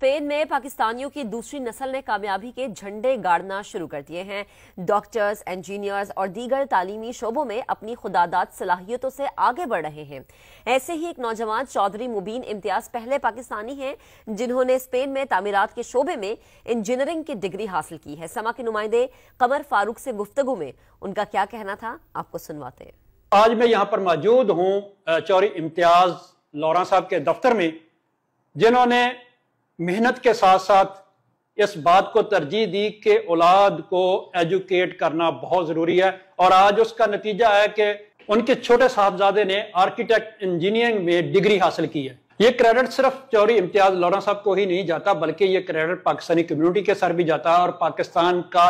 Spain में पाकिस्तानियों की दूसरी नस्ल ने कामयाबी के झंडे गाड़ना शुरू कर दिए हैं डॉक्टर्स इंजीनियर्स और दीगर तालीमी शोबों में अपनी खुदादात सलाहियतों से आगे बढ़ रहे हैं ऐसे ही एक नौजवान चौधरी मुबीन इम्तियाज पहले पाकिस्तानी हैं जिन्होंने स्पेन में तामीरत के शोबे में इंजीनियरिंग की डिग्री हासिल की है समा के नुमाइंदे कमर फारूक से गुफ्तगु में उनका क्या कहना था आपको सुनवाते आज मैं यहाँ पर मौजूद हूँ चौरी इम्तियाज लोरा साहब के दफ्तर में जिन्होंने मेहनत के साथ साथ इस बात को तरजीह दी कि औलाद को एजुकेट करना बहुत ज़रूरी है और आज उसका नतीजा है कि उनके छोटे साहबजादे ने आर्किटेक्ट इंजीनियरिंग में डिग्री हासिल की है ये क्रेडिट सिर्फ चौरी इम्तियाज लोरा साहब को ही नहीं जाता बल्कि ये क्रेडिट पाकिस्तानी कम्युनिटी के सर भी जाता है और पाकिस्तान का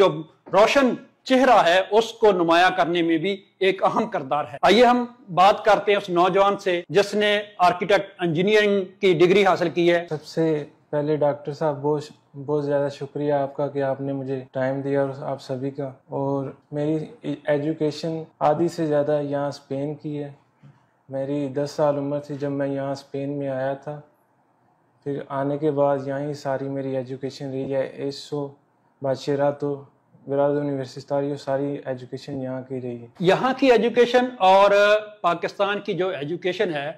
जो रोशन चेहरा है उसको नुमाया करने में भी एक अहम करदार है आइए हम बात करते हैं उस नौजवान से जिसने आर्किटेक्ट इंजीनियरिंग की डिग्री हासिल की है सबसे पहले डॉक्टर साहब बहुत बहुत ज़्यादा शुक्रिया आपका कि आपने मुझे टाइम दिया और आप सभी का और मेरी एजुकेशन आधी से ज़्यादा यहाँ स्पेन की है मेरी दस साल उम्र थी जब मैं यहाँ स्पेन में आया था फिर आने के बाद यहाँ ही सारी मेरी एजुकेशन रही है एसो तो विराज सारी एजुकेशन यहाँ की रही है यहाँ की एजुकेशन और पाकिस्तान की जो एजुकेशन है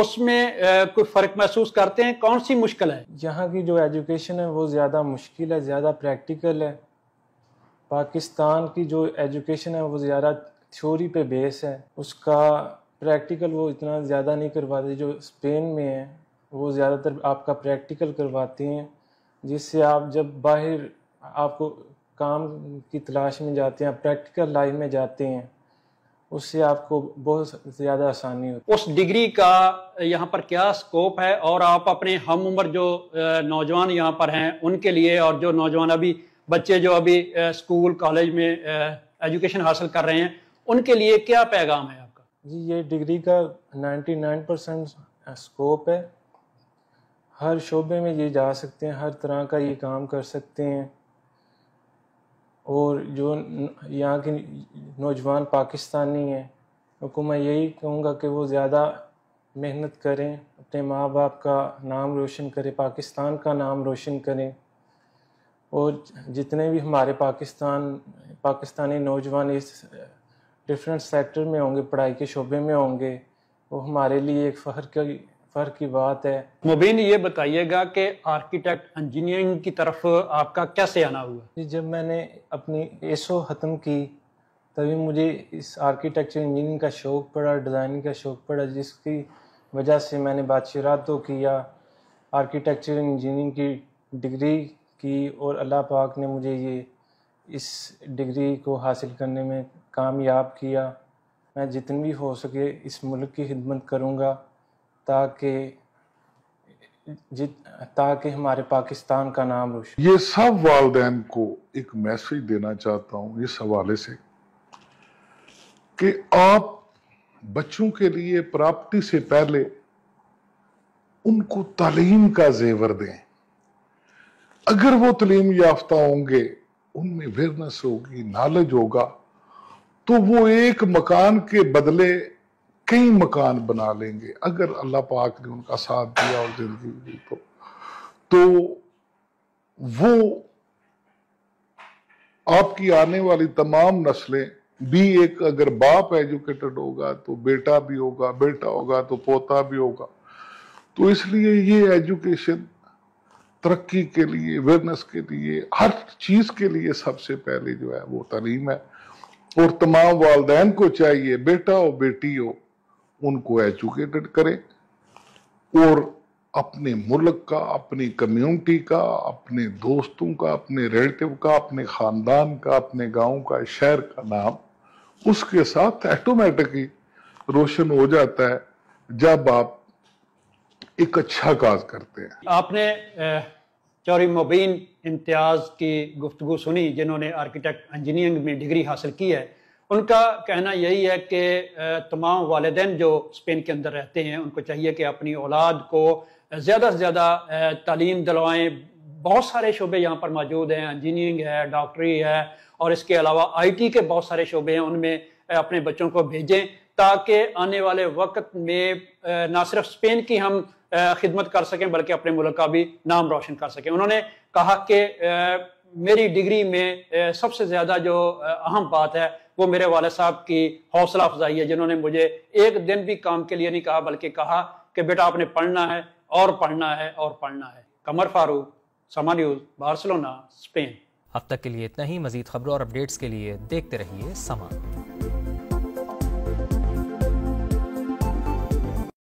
उसमें कोई फ़र्क महसूस करते हैं कौन सी मुश्किल है यहाँ की जो एजुकेशन है वो ज़्यादा मुश्किल है ज़्यादा प्रैक्टिकल है पाकिस्तान की जो एजुकेशन है वो ज़्यादा थ्योरी पे बेस है उसका प्रैक्टिकल वो इतना ज़्यादा नहीं करवाते जो स्पेन में है वो ज़्यादातर आपका प्रैक्टिकल करवाते हैं जिससे आप जब बाहर आपको काम की तलाश में जाते हैं प्रैक्टिकल लाइफ में जाते हैं उससे आपको बहुत ज़्यादा आसानी होती है उस डिग्री का यहाँ पर क्या स्कोप है और आप अपने हम उम्र जो नौजवान यहाँ पर हैं उनके लिए और जो नौजवान अभी बच्चे जो अभी स्कूल कॉलेज में एजुकेशन हासिल कर रहे हैं उनके लिए क्या पैगाम है आपका जी ये डिग्री का 99 परसेंट स्कोप है हर शोबे में ये जा सकते हैं हर तरह का ये काम कर सकते हैं और जो यहाँ के नौजवान पाकिस्तानी हैं उनको मैं यही कहूँगा कि वो ज़्यादा मेहनत करें अपने माँ बाप का नाम रोशन करें पाकिस्तान का नाम रोशन करें और जितने भी हमारे पाकिस्तान पाकिस्तानी नौजवान इस डिफरेंट सेक्टर में होंगे पढ़ाई के शोबे में होंगे वो हमारे लिए एक फ़ख्र की फर्क की बात है मुबीन ये बताइएगा कि आर्किटेक्ट इंजीनियरिंग की तरफ आपका कैसे आना हुआ जब मैंने अपनी एसो ख़त्म की तभी मुझे इस आर्किटेक्चर इंजीनियरिंग का शौक़ पड़ा डिज़ाइनिंग का शौक़ पड़ा जिसकी वजह से मैंने बादशरात तो किया आर्किटेक्चर इंजीनियरिंग की डिग्री की और अल्लाह पाक ने मुझे ये इस डिग्री को हासिल करने में कामयाब किया मैं जितनी भी हो सके इस मुल्क की खिदमत करूँगा ताकि ताकि हमारे पाकिस्तान का नाम रोशन ये सब वालदेन को एक मैसेज देना चाहता हूं इस हवाले से कि आप बच्चों के लिए प्रॉपर्टी से पहले उनको तालीम का जेवर दें अगर वो तलीम याफ्ता होंगे उनमें अवेयरनेस होगी नॉलेज होगा तो वो एक मकान के बदले कई मकान बना लेंगे अगर अल्लाह पाक ने उनका साथ दिया और जिंदगी दी तो तो वो आपकी आने वाली तमाम नस्लें भी एक अगर बाप एजुकेटेड होगा तो बेटा भी होगा बेटा होगा तो पोता भी होगा तो इसलिए ये एजुकेशन तरक्की के लिए अवेयरनेस के लिए हर चीज़ के लिए सबसे पहले जो है वो तलीम है और तमाम वालदेन को चाहिए बेटा हो बेटी हो उनको एजुकेटेड करें और अपने मुल्क का अपनी कम्युनिटी का अपने दोस्तों का अपने रिलेटिव का अपने ख़ानदान का अपने गांव का शहर का नाम उसके साथ ऑटोमेटिकली रोशन हो जाता है जब आप एक अच्छा काज करते हैं आपने चौरी मुबीन इम्तियाज़ की गुफ्तु सुनी जिन्होंने आर्किटेक्ट इंजीनियरिंग में डिग्री हासिल की है उनका कहना यही है कि तमाम वालदेन जो स्पेन के अंदर रहते हैं उनको चाहिए कि अपनी औलाद को ज़्यादा से ज़्यादा तालीम दिलवाएँ बहुत सारे शोबे यहाँ पर मौजूद हैं इंजीनियरिंग है डॉक्टरी है और इसके अलावा आईटी के बहुत सारे शोबे हैं उनमें अपने बच्चों को भेजें ताकि आने वाले वक्त में ना सिर्फ स्पेन की हम खिदमत कर सकें बल्कि अपने मुल्क का भी नाम रोशन कर सकें उन्होंने कहा कि मेरी डिग्री में सबसे ज़्यादा जो अहम बात है वो मेरे वाले साहब की हौसला अफजाई है जिन्होंने मुझे एक दिन भी काम के लिए नहीं कहा बल्कि कहा कि बेटा आपने पढ़ना है और पढ़ना है और पढ़ना है कमर फारूक समा न्यूज़ बार्सलोना स्पेन अब तक के लिए इतना ही मजीद खबरों और अपडेट्स के लिए देखते रहिए समा